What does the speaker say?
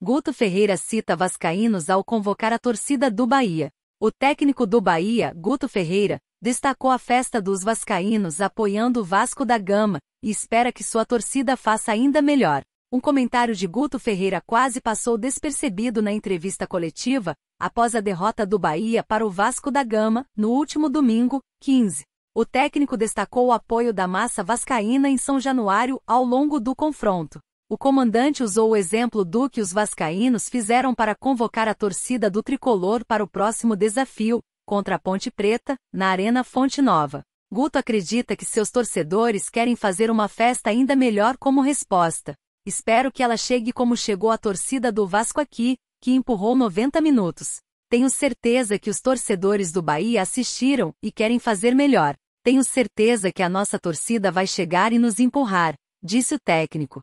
Guto Ferreira cita vascaínos ao convocar a torcida do Bahia. O técnico do Bahia, Guto Ferreira, destacou a festa dos vascaínos apoiando o Vasco da Gama e espera que sua torcida faça ainda melhor. Um comentário de Guto Ferreira quase passou despercebido na entrevista coletiva, após a derrota do Bahia para o Vasco da Gama, no último domingo, 15. O técnico destacou o apoio da massa vascaína em São Januário ao longo do confronto. O comandante usou o exemplo do que os vascaínos fizeram para convocar a torcida do tricolor para o próximo desafio, contra a Ponte Preta, na Arena Fonte Nova. Guto acredita que seus torcedores querem fazer uma festa ainda melhor como resposta. Espero que ela chegue como chegou a torcida do Vasco aqui, que empurrou 90 minutos. Tenho certeza que os torcedores do Bahia assistiram e querem fazer melhor. Tenho certeza que a nossa torcida vai chegar e nos empurrar, disse o técnico.